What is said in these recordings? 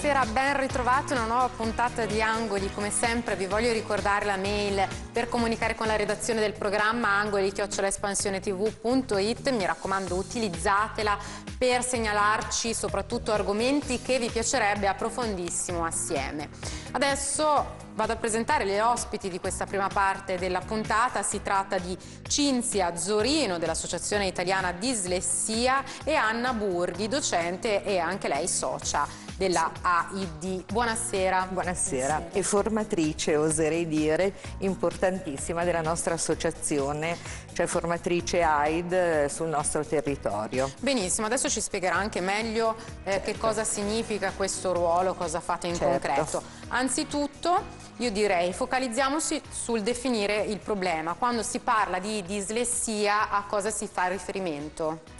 buonasera, ben ritrovati. Una nuova puntata di Angoli. Come sempre vi voglio ricordare la mail per comunicare con la redazione del programma angoli espansione tvit Mi raccomando, utilizzatela per segnalarci soprattutto argomenti che vi piacerebbe approfondissimo assieme. Adesso vado a presentare le ospiti di questa prima parte della puntata. Si tratta di Cinzia Zorino dell'Associazione Italiana Dislessia e Anna Burghi, docente e anche lei socia della AID. Buonasera. Buonasera, e formatrice oserei dire importantissima della nostra associazione, cioè formatrice AID eh, sul nostro territorio. Benissimo, adesso ci spiegherà anche meglio eh, certo. che cosa significa questo ruolo, cosa fate in certo. concreto. Anzitutto io direi focalizziamoci sul definire il problema. Quando si parla di dislessia a cosa si fa riferimento?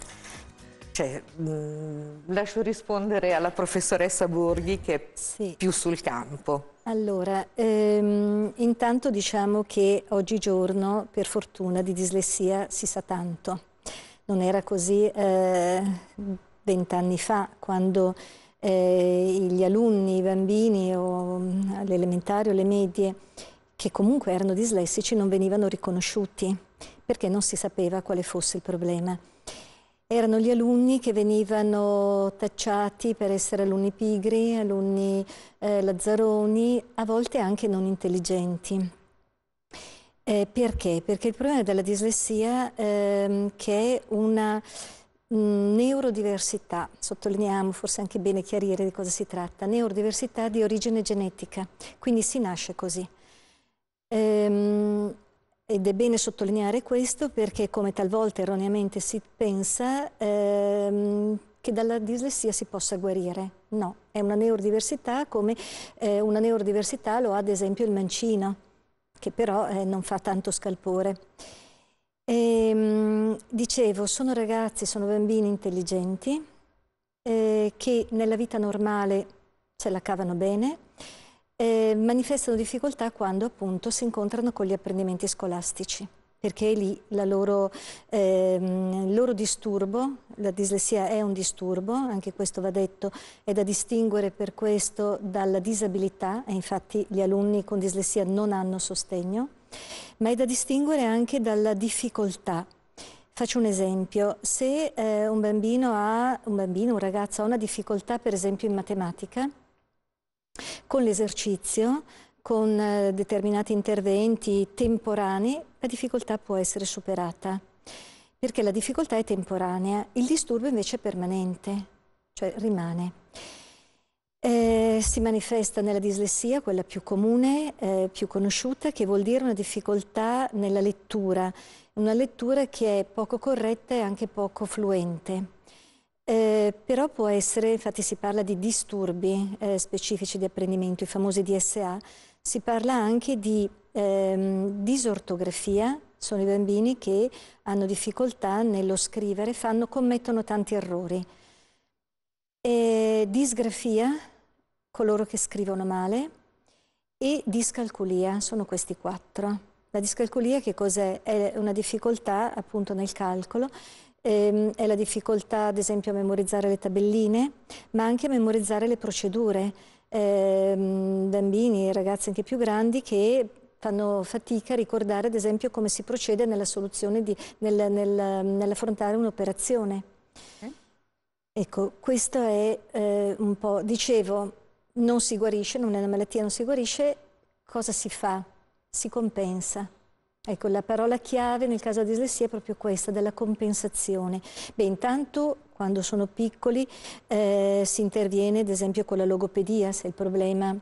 cioè, mh, mm, lascio rispondere alla professoressa Borghi che è sì. più sul campo. Allora, ehm, intanto diciamo che oggigiorno, per fortuna, di dislessia si sa tanto. Non era così eh, vent'anni eh, fa, quando eh, gli alunni, i bambini, o mm, le o le medie, che comunque erano dislessici, non venivano riconosciuti, perché non si sapeva quale fosse il problema erano gli alunni che venivano tacciati per essere alunni pigri, alunni eh, lazzaroni, a volte anche non intelligenti. Eh, perché? Perché il problema della dislessia ehm, che è una mh, mm, neurodiversità, sottolineiamo, forse anche bene chiarire di cosa si tratta, neurodiversità di origine genetica, quindi si nasce così. Ehm, ed è bene sottolineare questo perché, come talvolta erroneamente si pensa, ehm, che dalla dislessia si possa guarire. No, è una neurodiversità come eh, una neurodiversità lo ha ad esempio il mancino, che però eh, non fa tanto scalpore. E, ehm, dicevo, sono ragazzi, sono bambini intelligenti eh, che nella vita normale ce la cavano bene, eh, manifestano difficoltà quando appunto si incontrano con gli apprendimenti scolastici perché lì il loro, ehm, loro disturbo, la dislessia è un disturbo, anche questo va detto, è da distinguere per questo dalla disabilità, e infatti gli alunni con dislessia non hanno sostegno, ma è da distinguere anche dalla difficoltà. Faccio un esempio, se eh, un bambino ha, un bambino, un ragazzo ha una difficoltà per esempio in matematica, con l'esercizio, con eh, determinati interventi temporanei, la difficoltà può essere superata, perché la difficoltà è temporanea, il disturbo invece è permanente, cioè rimane. Eh, si manifesta nella dislessia, quella più comune, eh, più conosciuta, che vuol dire una difficoltà nella lettura, una lettura che è poco corretta e anche poco fluente. Eh, però può essere, infatti si parla di disturbi eh, specifici di apprendimento, i famosi DSA, si parla anche di ehm, disortografia, sono i bambini che hanno difficoltà nello scrivere, fanno, commettono tanti errori. E disgrafia, coloro che scrivono male, e discalculia, sono questi quattro. La discalculia che cos'è? È una difficoltà appunto nel calcolo ehm, è la difficoltà ad esempio a memorizzare le tabelline, ma anche a memorizzare le procedure. Ehm, bambini e ragazzi anche più grandi che fanno fatica a ricordare ad esempio come si procede nella soluzione di, nel, nel, nell'affrontare un'operazione. Okay. Ecco, questo è eh, un po', dicevo, non si guarisce, non è una malattia, non si guarisce, cosa si fa? Si compensa. Ecco, la parola chiave nel caso di dislessia è proprio questa, della compensazione. Beh, intanto quando sono piccoli eh, si interviene ad esempio con la logopedia, se il problema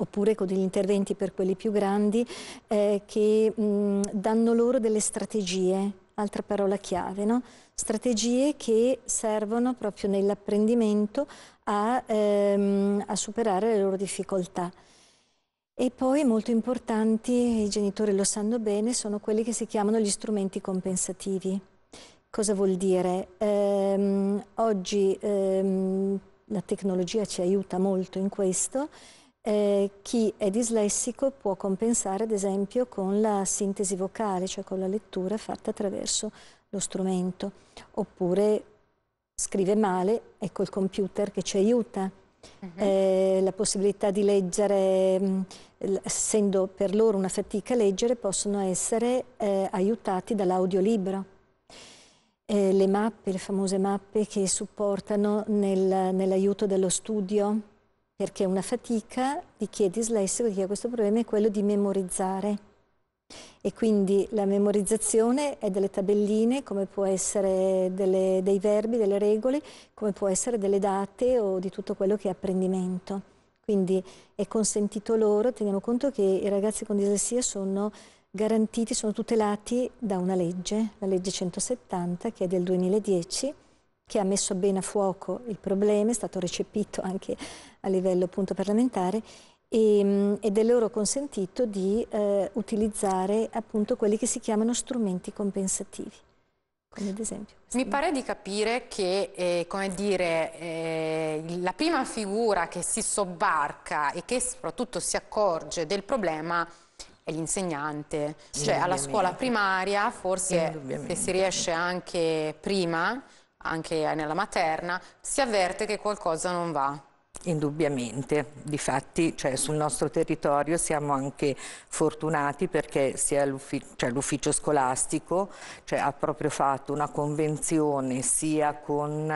oppure con degli interventi per quelli più grandi eh, che mh, mm, danno loro delle strategie, altra parola chiave, no? strategie che servono proprio nell'apprendimento a, ehm, a superare le loro difficoltà. E poi molto importanti, i genitori lo sanno bene, sono quelli che si chiamano gli strumenti compensativi. Cosa vuol dire? Ehm, oggi ehm, la tecnologia ci aiuta molto in questo. Eh, chi è dislessico può compensare ad esempio con la sintesi vocale, cioè con la lettura fatta attraverso lo strumento. Oppure scrive male, ecco il computer che ci aiuta Uh mhm. -huh. eh, la possibilità di leggere, mm, essendo per loro una fatica leggere, possono essere eh, aiutati dall'audiolibro. Eh, le mappe, le famose mappe che supportano nel, nell'aiuto dello studio, perché una fatica di chi è dislessico, di chi ha questo problema, è quello di memorizzare e quindi la memorizzazione è delle tabelline come può essere delle, dei verbi, delle regole, come può essere delle date o di tutto quello che è apprendimento. Quindi è consentito loro, teniamo conto che i ragazzi con dislessia sono garantiti, sono tutelati da una legge, la legge 170 che è del 2010 che ha messo bene a fuoco il problema, è stato recepito anche a livello appunto parlamentare e, ehm, ed è loro consentito di eh, utilizzare appunto quelli che si chiamano strumenti compensativi, come ad esempio. Mi pare di capire che eh, dire, eh, la prima figura che si sobbarca e che soprattutto si accorge del problema è l'insegnante, cioè alla scuola primaria forse se si riesce anche prima, anche nella materna, si avverte che qualcosa non va Indubbiamente, difatti cioè, sul nostro territorio siamo anche fortunati perché cioè, l'ufficio cioè, scolastico cioè, ha proprio fatto una convenzione sia con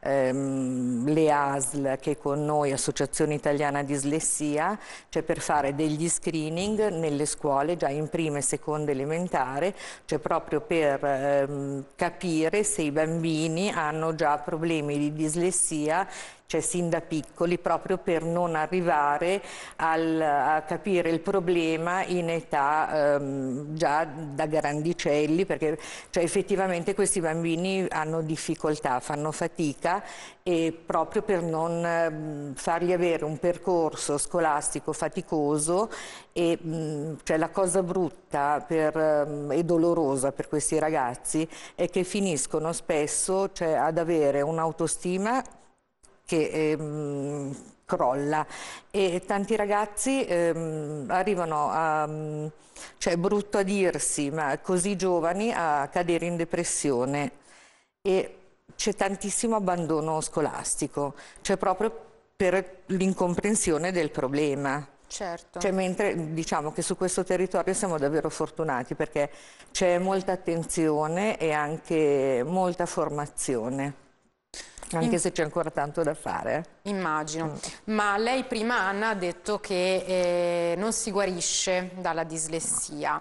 ehm, le ASL che con noi, Associazione Italiana Dislessia, cioè per fare degli screening nelle scuole già in prima e seconda elementare, cioè proprio per ehm, capire se i bambini hanno già problemi di dislessia cioè sin da piccoli, proprio per non arrivare al, a capire il problema in età ehm, già da grandicelli, perché cioè, effettivamente questi bambini hanno difficoltà, fanno fatica e proprio per non ehm, fargli avere un percorso scolastico faticoso e mh, mhmm, cioè, la cosa brutta per, ehm, e dolorosa per questi ragazzi è che finiscono spesso cioè, ad avere un'autostima che ehm, crolla e tanti ragazzi ehm, arrivano a, cioè è brutto a dirsi, ma così giovani a cadere in depressione e c'è tantissimo abbandono scolastico, cioè proprio per l'incomprensione del problema. Certo. Cioè, mentre diciamo che su questo territorio siamo davvero fortunati perché c'è molta attenzione e anche molta formazione anche se c'è ancora tanto da fare. Immagino, mm. ma lei prima Anna ha detto che eh, non si guarisce dalla dislessia.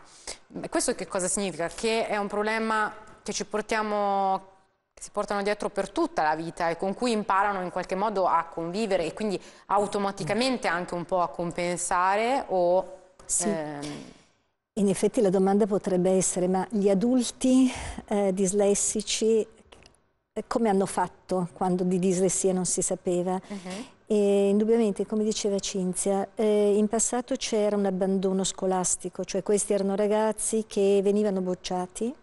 Questo che cosa significa? Che è un problema che ci portiamo si portano dietro per tutta la vita e con cui imparano in qualche modo a convivere e quindi automaticamente anche un po' a compensare o... Sì. Ehm... In effetti la domanda potrebbe essere ma gli adulti eh, dislessici come hanno fatto quando di dislessia non si sapeva. Uh mhm. -huh. E indubbiamente, come diceva Cinzia, eh, in passato c'era un abbandono scolastico, cioè questi erano ragazzi che venivano bocciati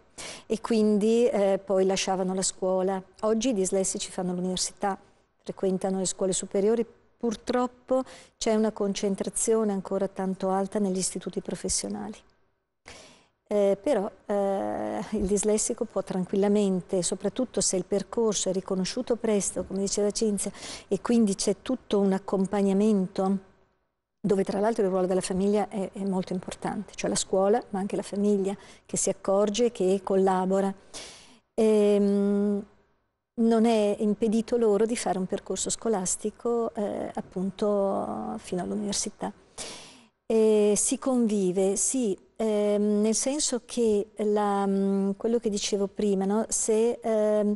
e quindi eh, poi lasciavano la scuola. Oggi i dislessici fanno l'università, frequentano le scuole superiori, purtroppo c'è una concentrazione ancora tanto alta negli istituti professionali. Eh, però eh, il dislessico può tranquillamente, soprattutto se il percorso è riconosciuto presto, come diceva Cinzia, e quindi c'è tutto un accompagnamento dove tra l'altro il ruolo della famiglia è, è, molto importante, cioè la scuola, ma anche la famiglia che si accorge, che collabora. Ehm, non è impedito loro di fare un percorso scolastico eh, appunto fino all'università. Eh, si convive, sì, eh, nel senso che la, mhmm, quello che dicevo prima, no? se eh,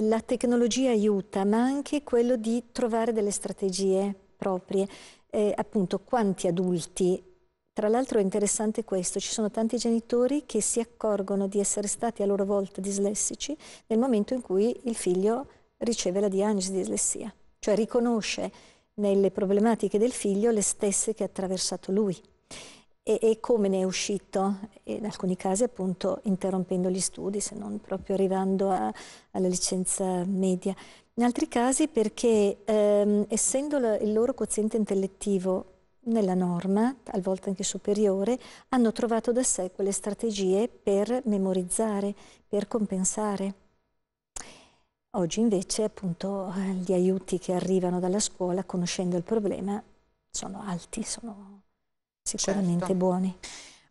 la tecnologia aiuta, ma anche quello di trovare delle strategie proprie, eh, appunto quanti adulti tra l'altro è interessante questo, ci sono tanti genitori che si accorgono di essere stati a loro volta dislessici nel momento in cui il figlio riceve la diagnosi di dislessia, cioè riconosce nelle problematiche del figlio le stesse che ha attraversato lui e, e, come ne è uscito, in alcuni casi appunto interrompendo gli studi, se non proprio arrivando a, alla licenza media. In altri casi perché ehm, essendo la, il loro quoziente intellettivo nella norma, talvolta anche superiore, hanno trovato da sé quelle strategie per memorizzare, per compensare. Oggi invece appunto gli aiuti che arrivano dalla scuola conoscendo il problema sono alti, sono sicuramente certo. buoni.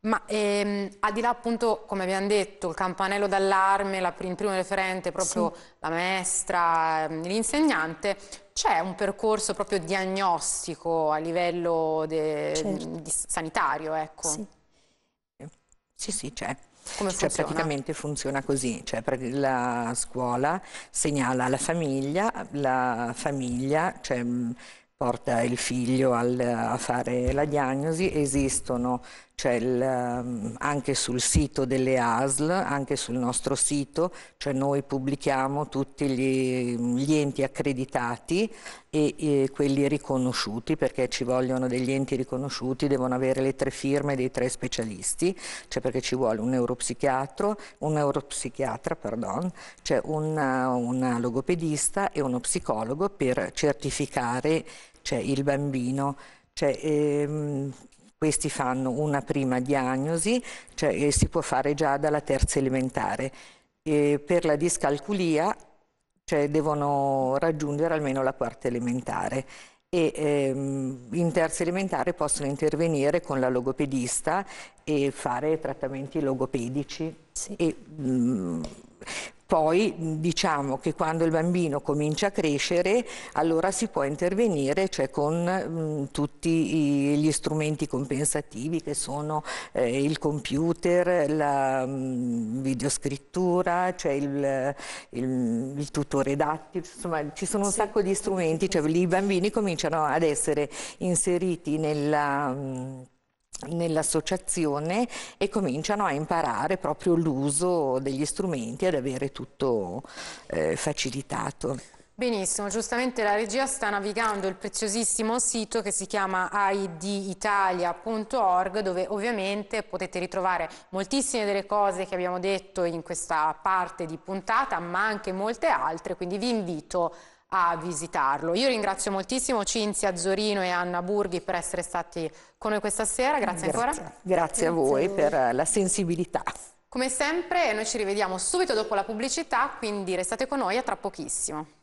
Ma ehm, al di là appunto, come abbiamo detto, il campanello d'allarme, il primo referente, proprio sì. la maestra, ehm, l'insegnante, c'è un percorso proprio diagnostico a livello certo. sanitario, ecco. Sì, eh, sì, sì c'è. Come cioè, praticamente funziona così, cioè, la scuola segnala alla famiglia, la famiglia cioè, porta il figlio al, a fare la diagnosi, esistono cioè il, ehm, anche sul sito delle ASL, anche sul nostro sito, cioè noi pubblichiamo tutti gli, gli enti accreditati e, e, quelli riconosciuti, perché ci vogliono degli enti riconosciuti, devono avere le tre firme dei tre specialisti, cioè perché ci vuole un neuropsichiatro, un neuropsichiatra, perdon, cioè una, logopedista e uno psicologo per certificare c'è cioè il bambino, cioè, ehm, questi fanno una prima diagnosi, cioè, eh, si può fare già dalla terza elementare. E per la discalculia cioè, devono raggiungere almeno la quarta elementare e ehm, in terza elementare possono intervenire con la logopedista e fare trattamenti logopedici. Sì. E, mh, mm, poi diciamo che quando il bambino comincia a crescere allora si può intervenire cioè con mh, mm, tutti i, gli strumenti compensativi che sono eh, il computer, la mh, mm, videoscrittura, cioè il, il, il, tutore dattile, insomma ci sono un sì. sacco di strumenti, cioè, i bambini cominciano ad essere inseriti nella... Mh, mm, nell'associazione e cominciano a imparare proprio l'uso degli strumenti ad avere tutto eh, facilitato. Benissimo, giustamente la regia sta navigando il preziosissimo sito che si chiama aiditalia.org dove ovviamente potete ritrovare moltissime delle cose che abbiamo detto in questa parte di puntata ma anche molte altre, quindi vi invito a a visitarlo. Io ringrazio moltissimo Cinzia Zorino e Anna Burghi per essere stati con noi questa sera, grazie, ancora. Grazie, grazie a voi per la sensibilità. Come sempre noi ci rivediamo subito dopo la pubblicità, quindi restate con noi a tra pochissimo.